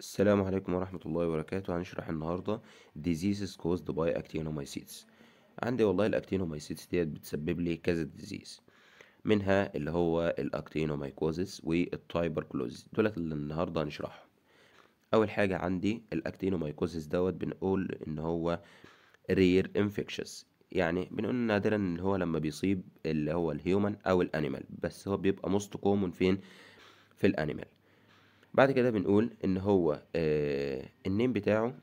السلام عليكم ورحمة الله وبركاته هنشرح النهاردة diseases caused by actinomycetes عندي والله الاكتينومايسيتس ديت بتسبب لي كذا disease منها اللي هو الاكتينومايكوزيس والتايبركلوزيس دولت اللي النهاردة هنشرحهم أول حاجة عندي الاكتينومايكوزيس دوت بنقول إن هو rare infectious يعني بنقول نادرا إن هو لما بيصيب اللي هو الهيومن أو الأنيمال بس هو بيبقى most common فين في الأنيمال بعد كده بنقول ان هو آه النيم بتاعه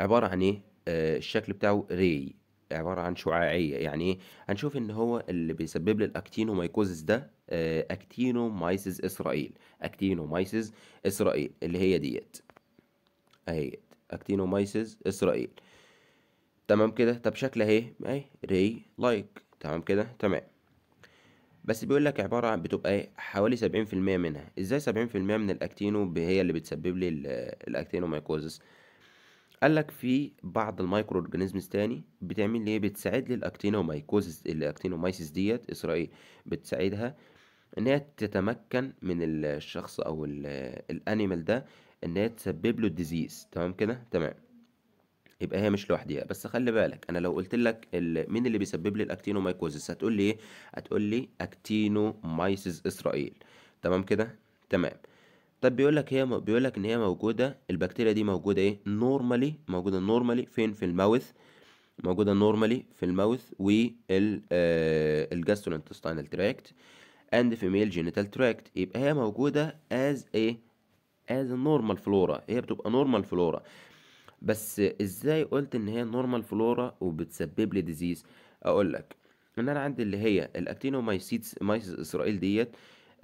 عبارة عن ايه آه الشكل بتاعه ري عبارة عن شعاعية يعني ايه هنشوف ان هو اللي بيسبب لي الاكتينومايكوزيس ده آه اكتينومايسيس اسرائيل اكتينومايسيس اسرائيل اللي هي ديت اهي اكتينومايسيس اسرائيل تمام كده طب شكل اهي اهي ري لايك تمام كده تمام بس بيقول لك عبارة بتبقى ايه حوالي سبعين في المية منها ازاي سبعين في المية من الاكتينو هي اللي بتسبب لي الاكتينومايكوزس قال لك في بعض المايكرو اورجانيزمز تاني بتعمل ايه بتساعد لي الاكتينومايكوزس الاكتينومايسيس ديت اسرائيل بتساعدها ان هي تتمكن من الشخص او الانيمال ده ان هي تسبب له الديزيز تمام كده تمام يبقى هي مش لوحديها بس خلي بالك انا لو قلت لك مين اللي بيسبب لي الاكتينومايكوزيس هتقول لي ايه هتقول لي اكتينومايسيس اسرائيل تمام كده تمام طب بيقول لك هي بيقول لك ان هي موجوده البكتيريا دي موجوده ايه نورمالي موجوده نورمالي فين في الماوث موجوده نورمالي في الماوث والجاستروانتستينال تراكت اند ميل جينيتال تراكت يبقى هي موجوده از ايه از نورمال فلورا هي بتبقى نورمال فلورا بس ازاي قلت ان هي نورمال فلورا وبتسبب لي ديزيز اقول لك ان انا عندي اللي هي الاكتينومايسيتس مايسيس اسرائيل ديت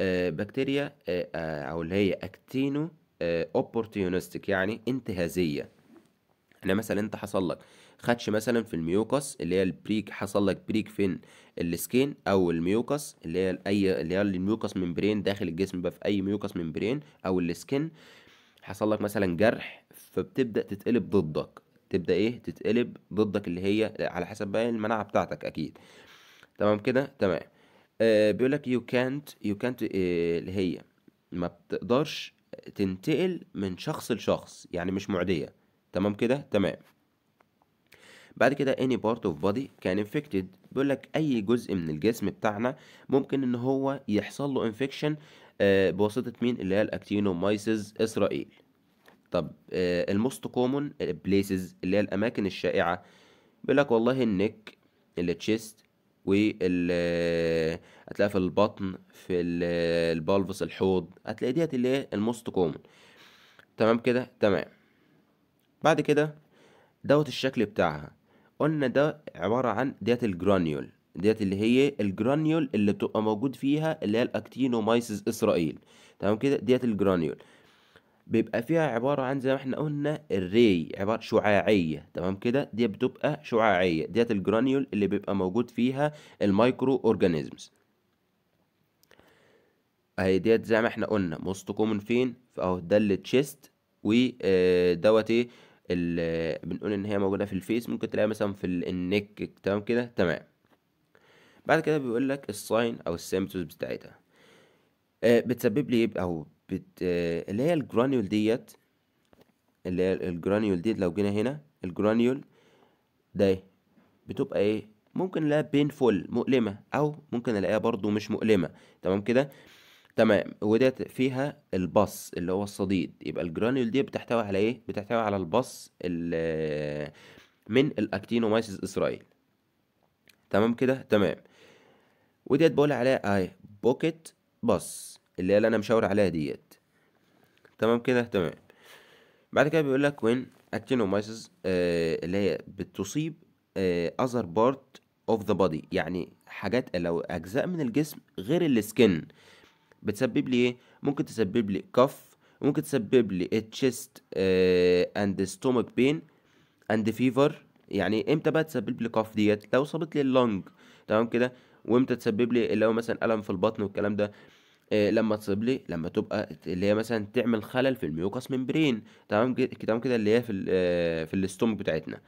آه، بكتيريا آه، آه، او اللي هي اكتينو اوبورتيونستيك يعني انتهازيه انا يعني مثلا انت حصل لك خدش مثلا في الميوكس اللي هي البريك حصل لك بريك فين السكين او الميوكس اللي هي اي اللي هي الميوكس ممبرين داخل الجسم بقى في اي ميوكس ممبرين او السكين حصل لك مثلا جرح فبتبدا تتقلب ضدك تبدا ايه تتقلب ضدك اللي هي على حسب بقى المناعه بتاعتك اكيد تمام كده تمام آه بيقول لك يو كانت يو كانت اللي هي ما بتقدرش تنتقل من شخص لشخص يعني مش معديه تمام كده تمام بعد كده any part of body كان infected بيقول لك اي جزء من الجسم بتاعنا ممكن ان هو يحصل له infection آه، بواسطه مين اللي هي الاكتينومايسيس اسرائيل طب آه، الموست كومون بليسز آه، اللي هي الاماكن الشائعه بيقول لك والله النك التشيست وال آه، هتلاقيها في البطن في البالفس الحوض هتلاقي ديت اللي هي الموست كومون تمام كده تمام بعد كده دوت الشكل بتاعها قلنا ده عبارة عن ديت الجرانيول ديت اللي هي الجرانيول اللي بتبقى موجود فيها اللي هي الاكتينومايسيس اسرائيل تمام كده ديت الجرانيول بيبقى فيها عبارة عن زي ما احنا قلنا الري عبارة شعاعية تمام كده دي بتبقى شعاعية ديت الجرانيول اللي بيبقى موجود فيها المايكرو اورجانيزمز اهي ديت زي ما احنا قلنا موست كومن فين اهو ده التشيست ودوت آه، ايه بنقول ان هي موجودة في الفيس ممكن تلاقيها مثلا في النك تمام كده تمام بعد كده بيقول لك الساين او السيمتوز بتاعتها آه، بتسبب لي او إيه بت اللي هي الجرانيول ديت اللي هي الجرانيول ديت لو جينا هنا الجرانيول ده بتبقى ايه ممكن الاقيها بينفول مؤلمة او ممكن الاقيها برضو مش مؤلمة تمام كده تمام وديت فيها البص اللي هو الصديد يبقى الجرانيول دي بتحتوي على ايه بتحتوي على البص من الاكتينومايسيس اسرائيل تمام كده تمام وديت بقول عليها اي بوكيت باص اللي هي اللي انا مشاور عليها ديت تمام كده تمام بعد كده بيقول لك وين اكتينومايسز آه اللي هي بتصيب اذر بارت اوف ذا بودي يعني حاجات لو اجزاء من الجسم غير السكن بتسبب لي ايه ممكن تسبب لي كف ممكن تسبب لي تشيست اند ستومك بين اند فيفر يعني امتى بقى تسبب لي كف ديت لو صابت لي اللنج تمام كده وامتى تسبب لي اللي هو مثلا الم في البطن والكلام ده آه، لما تصيب لي لما تبقى اللي هي مثلا تعمل خلل في الميوكاس ممبرين تمام كده كده اللي هي في آه، في الاستومك بتاعتنا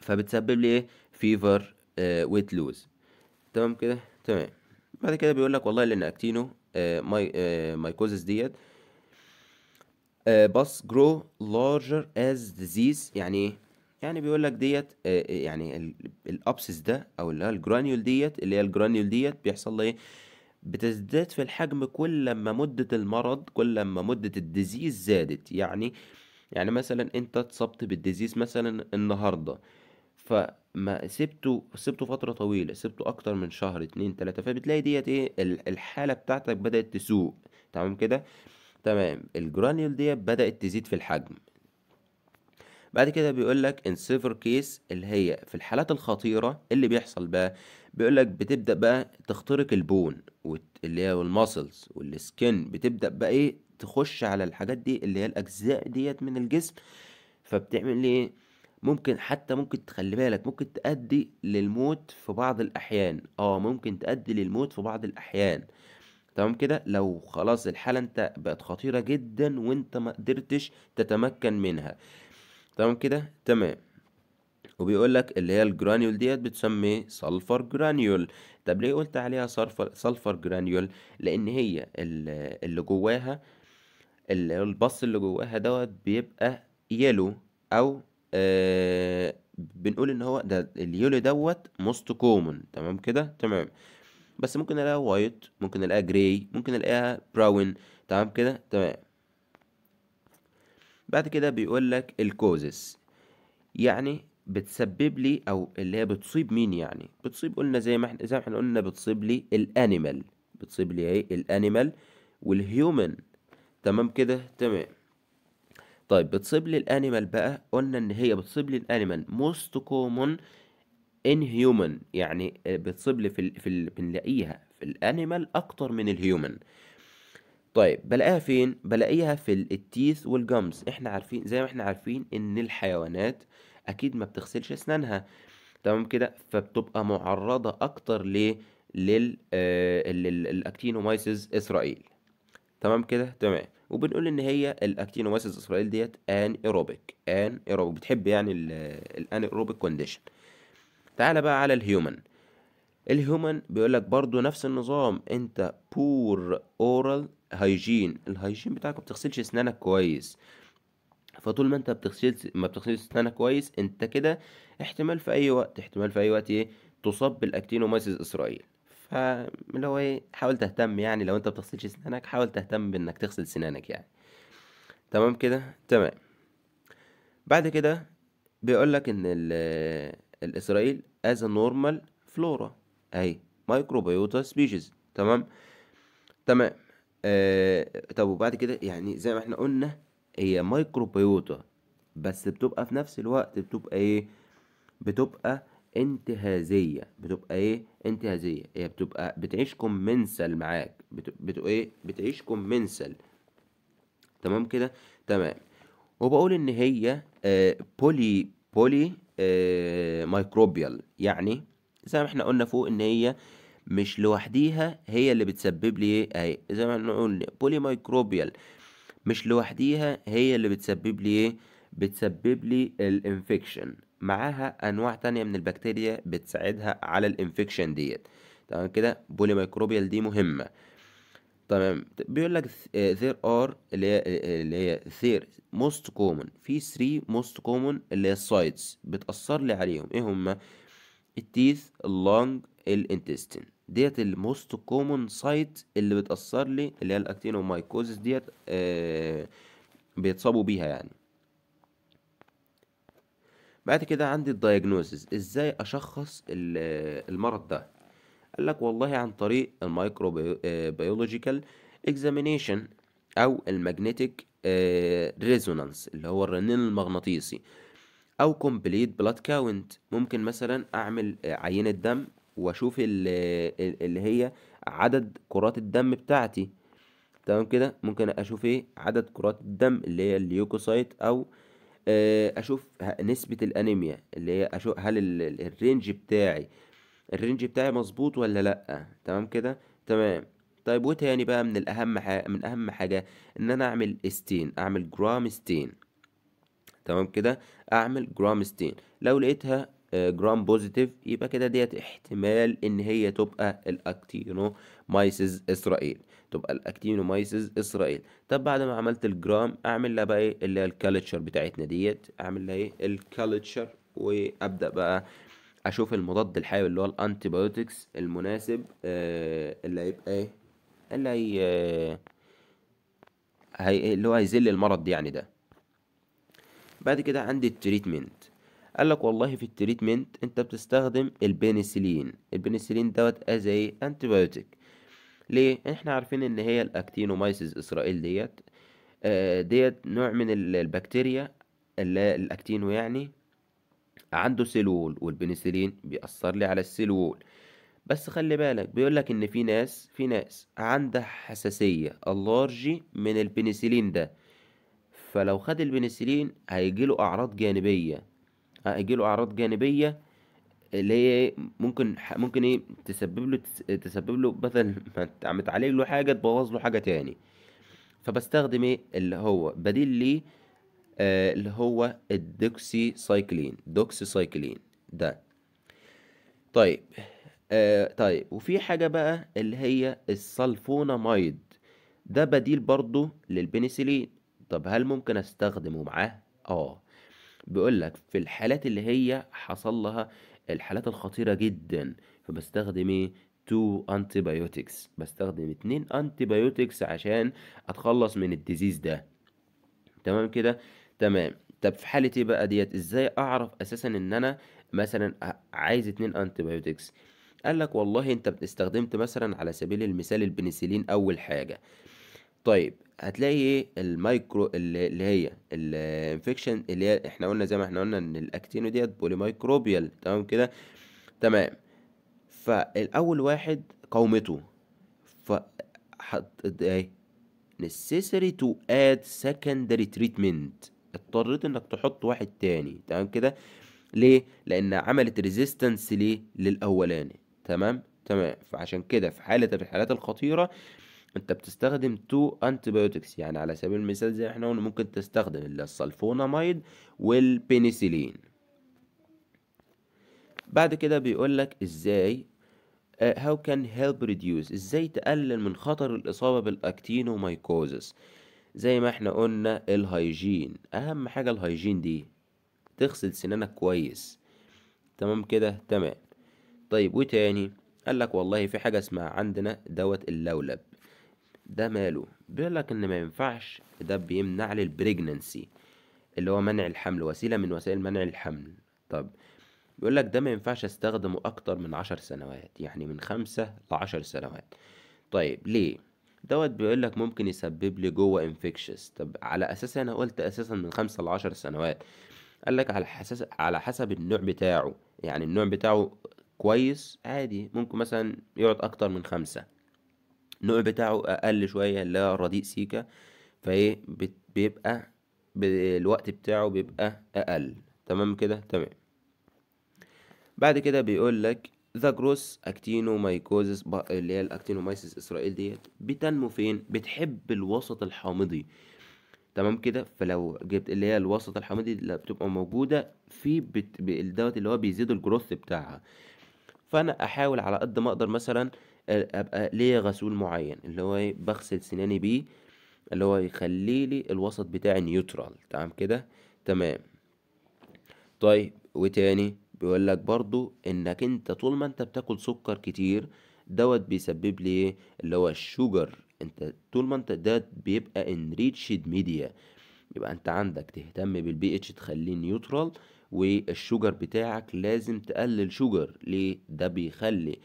فبتسبب لي ايه فيفر ويت لوز تمام كده تمام بعد كده بيقول لك والله لان اكتينو آه، ماي مايكوزس ديت بس جرو لارجر از ديزيز يعني ايه يعني بيقول لك ديت يعني الابسس ده او اللي هي الجرانيول ديت اللي هي الجرانيول ديت بيحصل لها ايه بتزداد في الحجم كل ما مدة المرض كل ما مدة الديزيز زادت يعني يعني مثلا انت اتصبت بالديزيز مثلا النهارده فما سبته سبته فترة طويلة سبته أكتر من شهر اتنين تلاتة فبتلاقي ديت ايه الحالة بتاعتك بدأت تسوء تمام كده تمام الجرانيول ديت بدأت تزيد في الحجم بعد كده بيقول لك ان سيفر كيس اللي هي في الحالات الخطيرة اللي بيحصل بقى بيقول لك بتبدا بقى تخترق البون اللي هي الماسلز والسكن بتبدا بقى ايه تخش على الحاجات دي اللي هي الاجزاء ديت من الجسم فبتعمل ايه ممكن حتى ممكن تخلي بالك ممكن تؤدي للموت في بعض الاحيان اه ممكن تؤدي للموت في بعض الاحيان تمام كده لو خلاص الحاله انت بقت خطيره جدا وانت ما قدرتش تتمكن منها تمام كده تمام وبيقول لك اللي هي الجرانيول ديت بتسمى سلفر جرانيول طب ليه قلت عليها سلفر سلفر جرانيول لان هي اللي جواها البص اللي جواها دوت بيبقى يلو او آه بنقول ان هو ده اليلو دوت موست كومن تمام كده تمام بس ممكن الاقيها وايت ممكن الاقيها جراي ممكن الاقيها براون تمام كده تمام بعد كده بيقول لك الكوزس يعني بتسبب لي او اللي هي بتصيب مين يعني بتصيب قلنا زي ما احنا زي ما احنا قلنا بتصيب لي الانيمال بتصيب لي ايه الانيمال والهيومن تمام كده تمام طيب بتصيب لي الانيمال بقى قلنا ان هي بتصيب لي الانيمال موست كومون ان هيومن يعني بتصيب لي في ال... في ال... بنلاقيها في الانيمال اكتر من الهيومن طيب بلاقيها فين بلاقيها في التيث والجمز احنا عارفين زي ما احنا عارفين ان الحيوانات اكيد ما بتغسلش اسنانها تمام كده فبتبقى معرضه اكتر ل للاكتينومايسيس آه، اسرائيل تمام كده تمام وبنقول ان هي الاكتينومايسيس اسرائيل ديت ان ايروبيك ان ايروبيك بتحب يعني الان ايروبيك كونديشن تعالى بقى على الهيومن الهيومن بيقول لك برضو نفس النظام انت بور اورال هايجين الهايجين بتاعك ما بتغسلش اسنانك كويس فطول ما انت بتغسل ما بتغسلش اسنانك كويس انت كده احتمال في اي وقت احتمال في اي وقت ايه تصاب بالاكتينومايسيس اسرائيل فاللي هو ايه حاول تهتم يعني لو انت بتغسلش اسنانك حاول تهتم بانك تغسل سنانك يعني تمام كده تمام بعد كده بيقول لك ان الاسرائيل از نورمال فلورا اهي مايكروبيوتا سبيشيز تمام تمام آه طب وبعد كده يعني زي ما احنا قلنا هي مايكروبيوتا بس بتبقى في نفس الوقت بتبقى ايه بتبقى انتهازيه بتبقى ايه انتهازيه هي إيه بتبقى بتعيش كومنسل معاك بتبقى ايه بتعيش كومنسل تمام كده تمام وبقول ان هي آه بولي بولي آه مايكروبيال يعني زي ما احنا قلنا فوق ان هي مش لوحديها هي اللي بتسبب لي ايه اهي زي ما نقول بولي مايكروبيال مش لوحديها هي اللي بتسبب لي ايه بتسبب لي الانفكشن معاها انواع تانية من البكتيريا بتساعدها على الانفكشن ديت تمام كده بولي مايكروبيال دي مهمه تمام بيقول لك ذير ار آه، اللي هي آه، آه، اللي هي there موست كومن في 3 موست كومن اللي هي السايتس بتأثر لي عليهم ايه هما التيث اللونج الانتستين ديت الموست كومون سايت اللي بتأثر لي اللي هي الاكتينومايكوزيس ديت آه بيتصابوا بيها يعني بعد كده عندي الدايجنوزز ازاي اشخص آه، المرض ده قال لك والله عن طريق المايكرو بيولوجيكال اكزامينيشن او الماجنتيك آه، ريزونانس اللي هو الرنين المغناطيسي او كومبليت بلاد كاونت ممكن مثلا اعمل آه، عينة دم واشوف اللي هي عدد كرات الدم بتاعتي تمام كده ممكن اشوف ايه عدد كرات الدم اللي هي الليوكوسايت او آه، اشوف نسبة الانيميا اللي هي اشوف هل الرينج بتاعي الرينج بتاعي مظبوط ولا لا تمام كده تمام طيب وتاني بقى من الاهم حاجة من اهم حاجة ان انا اعمل ستين اعمل جرام ستين تمام كده اعمل جرام ستين لو لقيتها جرام بوزيتيف يبقى كده ديت احتمال ان هي تبقى مايسز اسرائيل تبقى مايسز اسرائيل طب بعد ما عملت الجرام اعمل لها بقى ايه اللي هي الكالتشر بتاعتنا ديت اعمل لها ايه الكالتشر وابدا بقى اشوف المضاد الحيوي اللي هو الانتيبيوتكس المناسب آه اللي هيبقى ايه اللي هي آه، هي اللي هو هيزل المرض يعني ده بعد كده عندي التريتمنت قال لك والله في التريتمنت انت بتستخدم البنسلين البنسلين دوت از ايه انتي ليه احنا عارفين ان هي الاكتينومايسيس اسرائيل ديت آه، ديت نوع من البكتيريا الاكتينو يعني عنده سيلول والبنسلين بيأثر لي على السيلول بس خلي بالك بيقول لك ان في ناس في ناس عندها حساسيه الارجي من البنسلين ده فلو خد البنسلين هيجيله اعراض جانبيه هيجيله اعراض جانبيه اللي هي ممكن ممكن ايه تسبب له تسبب له بدل ما متعالج له حاجه تبوظ له حاجه تاني فبستخدم ايه اللي هو بديل ليه آه اللي هو الدوكسي سايكلين دوكسي سايكلين ده طيب آه طيب وفي حاجة بقى اللي هي السلفونامايد ده بديل برضو للبنسلين طب هل ممكن استخدمه معاه؟ اه بيقول لك في الحالات اللي هي حصل لها الحالات الخطيرة جدا فبستخدم ايه تو انتي بايوتكس بستخدم اتنين انتي بايوتكس عشان اتخلص من الديزيز ده تمام كده تمام طب في حالة ايه بقى ديت ازاي اعرف اساسا ان انا مثلا عايز اتنين انتي بايوتكس قال لك والله انت استخدمت مثلا على سبيل المثال البنسلين اول حاجة طيب هتلاقي المايكرو اللي هي الانفكشن اللي هي احنا قلنا زي ما احنا قلنا ان الاكتينو ديت مايكروبيال تمام كده تمام فالاول واحد قومته ف ايه necessary to add secondary treatment اضطريت انك تحط واحد تاني تمام كده ليه لان عملت ريزيستنس ليه للاولاني تمام تمام فعشان كده في حاله الحالات الخطيره انت بتستخدم تو انتبيوتكس يعني على سبيل المثال زي احنا قلنا ممكن تستخدم السلفونامايد والبنسلين بعد كده بيقول لك ازاي هاو كان هيلب ريديوس ازاي تقلل من خطر الاصابه بالاكتينومايكوزس زي ما احنا قلنا الهيجين اهم حاجه الهيجين دي تغسل سنانك كويس تمام كده تمام طيب وتاني قال لك والله في حاجه اسمها عندنا دوت اللولب ده ماله بيقول لك ان ما ينفعش ده بيمنع لي البريجننسي اللي هو منع الحمل وسيله من وسائل منع الحمل طب بيقول لك ده ما ينفعش استخدمه اكتر من عشر سنوات يعني من خمسة لعشر سنوات طيب ليه دوت بيقول لك ممكن يسبب لي جوه انفكشس طب على اساس انا قلت اساسا من خمسة لعشر سنوات قال لك على حسب على حسب النوع بتاعه يعني النوع بتاعه كويس عادي ممكن مثلا يقعد اكتر من خمسة النوع بتاعه اقل شويه اللي هو الرديء سيكا فايه بيبقى الوقت بتاعه بيبقى اقل تمام كده تمام بعد كده بيقول لك ذا جروس اكتينومايكوزس اللي هي الاكتينومايسيس اسرائيل ديت بتنمو فين بتحب الوسط الحامضي تمام كده فلو جبت اللي هي الوسط الحامضي اللي بتبقى موجوده في بت... دوت اللي هو بيزيد الجروث بتاعها فانا احاول على قد ما اقدر مثلا آه، ابقى ليا غسول معين اللي هو إيه، بغسل سناني بيه اللي هو يخلي لي الوسط بتاعي نيوترال تمام كده تمام طيب وتاني بيقول لك برضو انك انت طول ما انت بتاكل سكر كتير دوت بيسبب لي ايه اللي هو الشوجر انت طول ما انت ده بيبقى انريتشد ميديا يبقى انت عندك تهتم بالبي اتش تخليه نيوترال والشوجر بتاعك لازم تقلل شوجر ليه ده بيخلي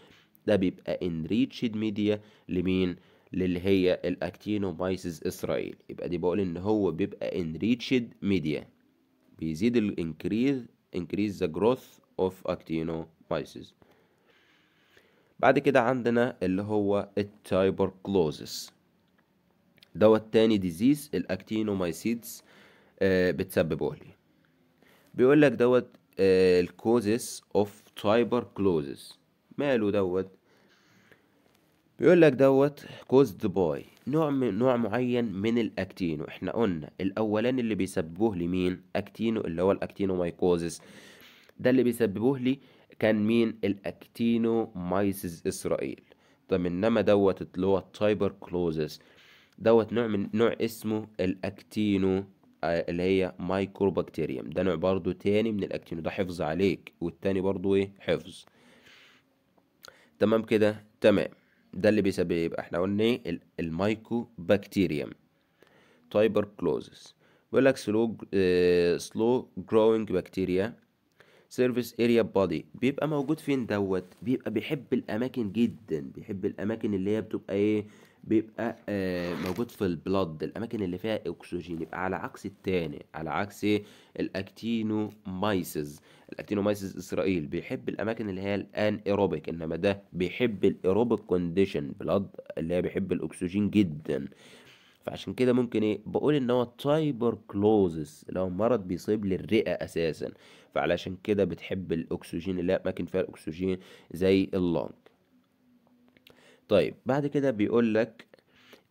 ده بيبقى enriched media لمين للي هي الاكتينومايسيس اسرائيل يبقى دي بقول ان هو بيبقى enriched media بيزيد الانكريز increase the growth of actinomyces بعد كده عندنا اللي هو التايبركلوزس دوت تاني ديزيز الاكتينومايسيتس آه، بتسببه لي بيقول لك دوت الكوزس اوف تايبركلوزس ماله دوت بيقول لك دوت كوزد باي نوع من نوع معين من الاكتينو احنا قلنا الاولاني اللي بيسببوه لي مين اكتينو اللي هو الاكتينو مايكوزس ده اللي بيسببوه لي كان مين الاكتينو مايسز اسرائيل طب انما دوت اللي هو التايبر كلوزس دوت نوع من نوع اسمه الاكتينو آه، اللي هي مايكروبكتيريوم ده نوع برضو تاني من الاكتينو ده حفظ عليك والتاني برضو ايه حفظ تمام كده تمام ده اللي بيسبب إيه؟ يبقى احنا قلنا إيه؟ المايكو بكتيريوم تايبر كلوزس بيقول لك سلو سلو جروينج بكتيريا سيرفيس اريا بادي بيبقى موجود فين دوت بيبقى بيحب الاماكن جدا بيحب الاماكن اللي هي بتبقى ايه بيبقى آه موجود في البلد الاماكن اللي فيها اكسجين يبقى على عكس التاني على عكس الاكتينومايسز الاكتينومايسز اسرائيل بيحب الاماكن اللي هي الان ايروبيك انما ده بيحب الايروبيك كونديشن بلد اللي هي بيحب الاكسجين جدا فعشان كده ممكن ايه بقول ان هو تايبر اللي هو مرض بيصيب للرئه اساسا فعلشان كده بتحب الاكسجين اللي هي اماكن فيها الاكسجين زي اللونج طيب بعد كده بيقول لك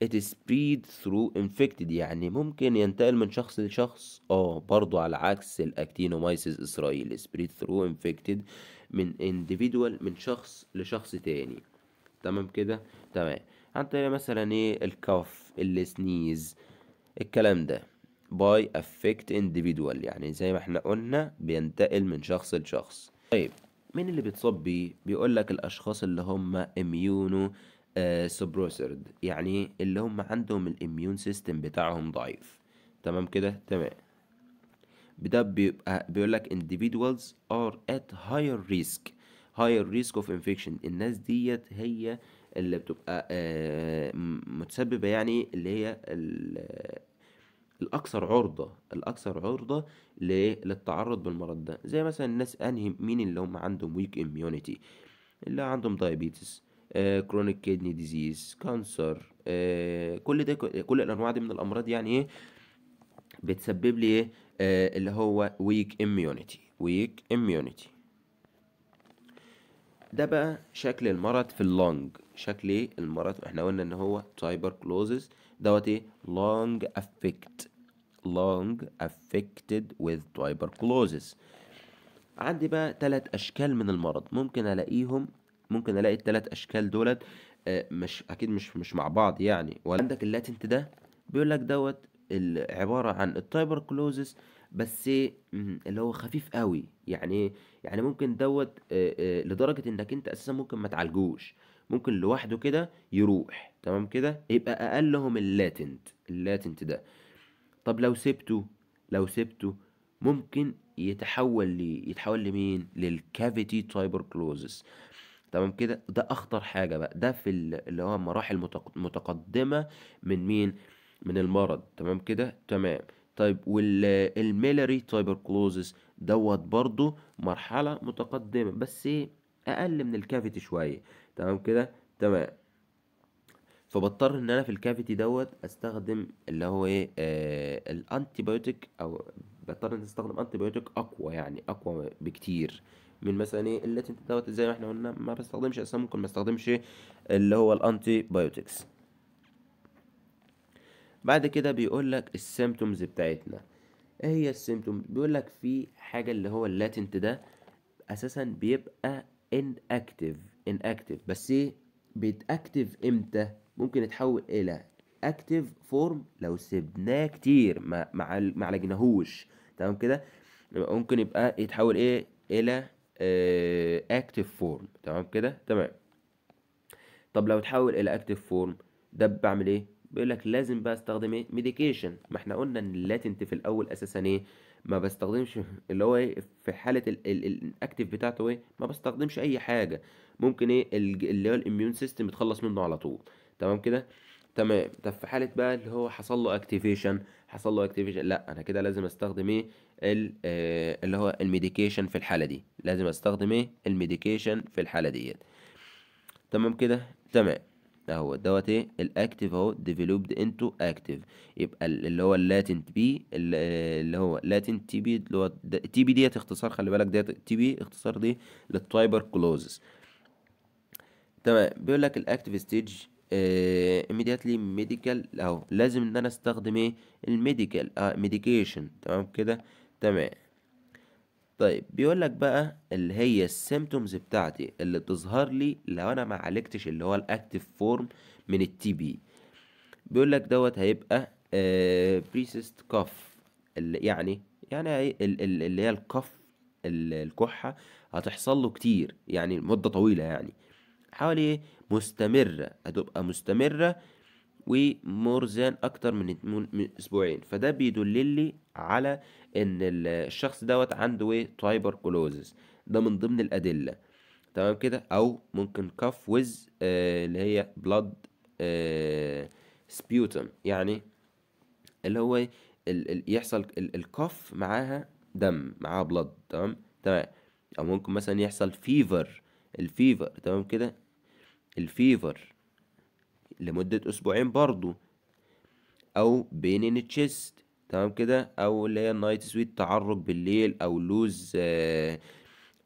it is spread through infected يعني ممكن ينتقل من شخص لشخص اه برضو على عكس الاكتينومايسيس اسرائيل spread through infected من individual من شخص لشخص تاني تمام كده تمام هنطلع مثلا ايه الكاف السنيز الكلام ده باي افكت انديفيدوال يعني زي ما احنا قلنا بينتقل من شخص لشخص طيب مين اللي بيتصاب بيه بيقول لك الاشخاص اللي هم اميونو آه سبروسرد يعني اللي هم عندهم الاميون سيستم بتاعهم ضعيف تمام كده تمام ده بيبقى بيقول لك individuals are at higher risk higher risk of infection الناس ديت هي اللي بتبقى آه، متسببة يعني اللي هي الأكثر عرضة الأكثر عرضة للتعرض بالمرض ده زي مثلا الناس أنهي مين اللي هم عندهم weak immunity اللي عندهم دايابيتس كرونيك كيدني ديزيز كانسر كل ده كل الأنواع دي من الأمراض يعني إيه بتسبب لي إيه آه، اللي هو ويك إميونيتي ويك إميونيتي ده بقى شكل المرض في اللونج شكل ايه المرض احنا قلنا ان هو tuberculosis دوت ايه lung affect lung affected with tuberculosis عندي بقى تلات اشكال من المرض ممكن الاقيهم ممكن الاقي التلات اشكال دولت آه، مش اكيد مش مش مع بعض يعني ولا عندك اللاتنت ده بيقول لك دوت عباره عن التايبركلوزس بس اللي هو خفيف قوي يعني إيه؟ يعني ممكن دوت آه، آه، لدرجه انك انت اساسا ممكن ما تعالجوش ممكن لوحده كده يروح تمام كده يبقى اقلهم اللاتنت اللاتنت ده طب لو سبته لو سبته ممكن يتحول لي يتحول لمين للكافيتي تايبركلوزس تمام كده ده اخطر حاجه بقى ده في اللي هو مراحل متقدمه من مين من المرض تمام كده تمام طيب والميلاري تيبركلوزس دوت برضو مرحلة متقدمة بس ايه اقل من الكافيتي شوية تمام كده تمام فبضطر ان انا في الكافيتي دوت استخدم اللي هو ايه آه الانتيبيوتيك او بضطر ان استخدم انتيبيوتيك اقوى يعني اقوى بكتير من مثلا ايه اللاتنت دوت زي ما احنا قلنا ما بستخدمش اصلا ممكن ما استخدمش اللي هو الانتيبيوتكس بعد كده بيقول لك السيمتومز بتاعتنا ايه هي السيمتوم بيقول لك في حاجه اللي هو اللاتنت ده اساسا بيبقى inactive inactive بس ايه بيتاكتف امتى ممكن يتحول الى active فورم لو سبناه كتير ما عالجناهوش تمام كده ممكن يبقى يتحول ايه الى آه، active فورم تمام كده تمام طب لو اتحول الى active فورم ده بعمل ايه بيقول لك لازم بقى استخدم ايه ميديكيشن ما احنا قلنا ان اللاتنت في الاول اساسا ايه ما بستخدمش اللي هو ايه في حاله الاكتيف بتاعته ايه ما بستخدمش اي حاجه ممكن ايه اللي هو الاميون سيستم يتخلص منه على طول تمام كده تمام طب في حاله بقى اللي هو حصل له اكتيفيشن حصل له اكتيفيشن لا انا كده لازم استخدم ايه آه، اللي هو الميديكيشن في الحاله دي لازم استخدم ايه الميديكيشن في الحاله ديت تمام كده تمام ده هو دوت ايه الاكتيف اهو ديفلوبد انتو اكتيف يبقى اللي هو اللاتنت بي اللي هو لاتنت تي بي اللي هو تي بي ديت اختصار خلي بالك ديت تي بي اختصار دي للتايبر كلوزز تمام بيقول لك الاكتيف آه، ستيج immediately medical اهو لازم ان انا استخدم ايه الميديكال اه ميديكيشن تمام كده تمام طيب بيقول لك بقى اللي هي السيمتومز بتاعتي اللي تظهر لي لو انا ما عالجتش اللي هو الاكتف فورم من التي بي بيقول لك دوت هيبقى آه بريسيست كف اللي يعني يعني اللي هي الكف الكحه هتحصل له كتير يعني مده طويله يعني حوالي إيه؟ مستمره هتبقى مستمره ومرزان اكتر من, من اسبوعين فده بيدل لي على ان الشخص دوت عنده ايه تايبركلوزز ده من ضمن الادله تمام كده او ممكن كف وز آه، اللي هي بلاد آه، سبيوتم يعني اللي هو إيه؟ يحصل الكف معاها دم معاها بلاد تمام تمام او ممكن مثلا يحصل فيفر الفيفر تمام كده الفيفر لمدة أسبوعين برضو أو بين تشيست تمام كده او اللي هي النايت سويت تعرج بالليل او لوز آآ آه، آآ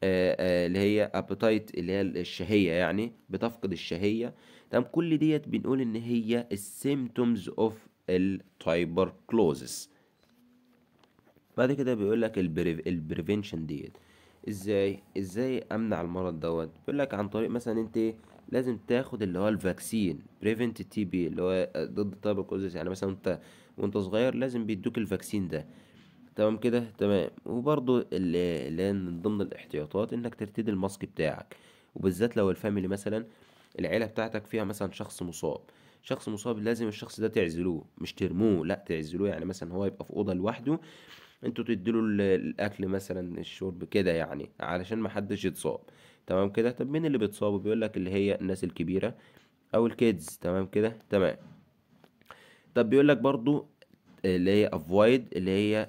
آه، آه، اللي هي ابيتايت اللي هي الشهيه يعني بتفقد الشهيه تمام كل ديت بنقول ان هي السيمتومز اوف التايبر كلوزس بعد كده بيقول لك البريفنشن ديت ازاي ازاي امنع المرض دوت بيقول لك عن طريق مثلا انت لازم تاخد اللي هو الفاكسين بريفنت تي بي اللي هو ضد التايبر كلوزس يعني مثلا انت وانت صغير لازم بيدوك الفاكسين ده تمام كده تمام وبرضو اللي من ضمن الاحتياطات انك ترتدي الماسك بتاعك وبالذات لو الفاميلي مثلا العيلة بتاعتك فيها مثلا شخص مصاب شخص مصاب لازم الشخص ده تعزلوه مش ترموه لا تعزلوه يعني مثلا هو يبقى في اوضه لوحده انتوا تديله الاكل مثلا الشرب كده يعني علشان ما حدش يتصاب تمام كده طب مين اللي بيتصابوا بيقول لك اللي هي الناس الكبيره او الكيدز تمام كده تمام طب بيقول لك برضو آه، اللي هي افويد اللي هي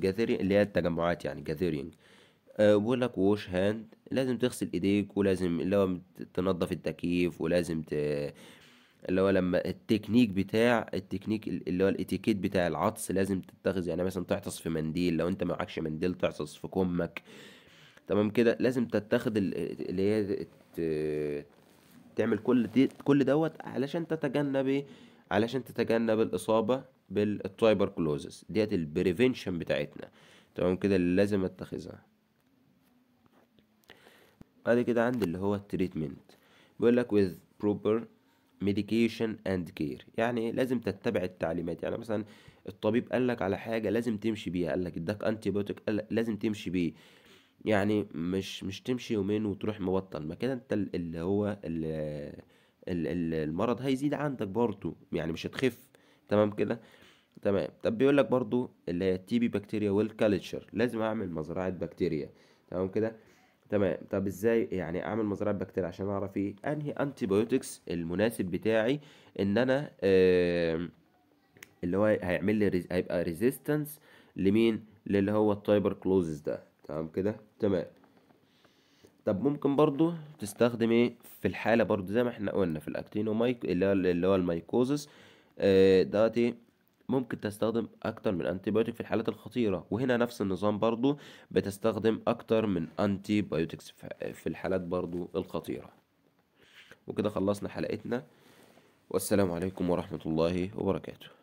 جاذري آه، اللي هي التجمعات يعني جاذرينج آه، بيقول لك ووش هاند لازم تغسل ايديك ولازم اللي هو تنظف التكييف ولازم ت... اللي هو لما التكنيك بتاع التكنيك اللي هو الاتيكيت بتاع العطس لازم تتخذ يعني مثلا تعطس في منديل لو انت معكش منديل تعطس في كمك تمام كده لازم تتخذ اللي هي تعمل كل دي كل دوت علشان تتجنب علشان تتجنب الإصابة بالتوبركلوزس ديت البريفنشن بتاعتنا تمام كده اللي لازم اتخذها بعد كده عندي اللي هو التريتمنت بيقول لك with proper medication and care يعني لازم تتبع التعليمات يعني مثلا الطبيب قال لك على حاجة لازم تمشي بيها قال لك اداك انتيبيوتيك قال لك لازم تمشي بيه يعني مش مش تمشي يومين وتروح مبطل ما كده انت اللي هو اللي المرض هيزيد عندك برضو يعني مش هتخف تمام كده تمام طب بيقول لك برضو اللي هي التي بي بكتيريا والكالتشر لازم اعمل مزرعه بكتيريا تمام كده تمام طب ازاي يعني اعمل مزرعه بكتيريا عشان اعرف ايه انهي انتيبيوتكس المناسب بتاعي ان انا آه اللي هو هيعمل لي ريز... هيبقى ريزيستنس لمين للي هو التايبر كلوزز ده تمام كده تمام طب ممكن برضو تستخدم ايه في الحالة برضو زي ما احنا قلنا في الاكتينومايك اللي هو اللي هو المايكوزس آه ايه ممكن تستخدم اكتر من انتي بايوتيك في الحالات الخطيرة وهنا نفس النظام برضو بتستخدم اكتر من انتي في الحالات برضو الخطيرة وكده خلصنا حلقتنا والسلام عليكم ورحمة الله وبركاته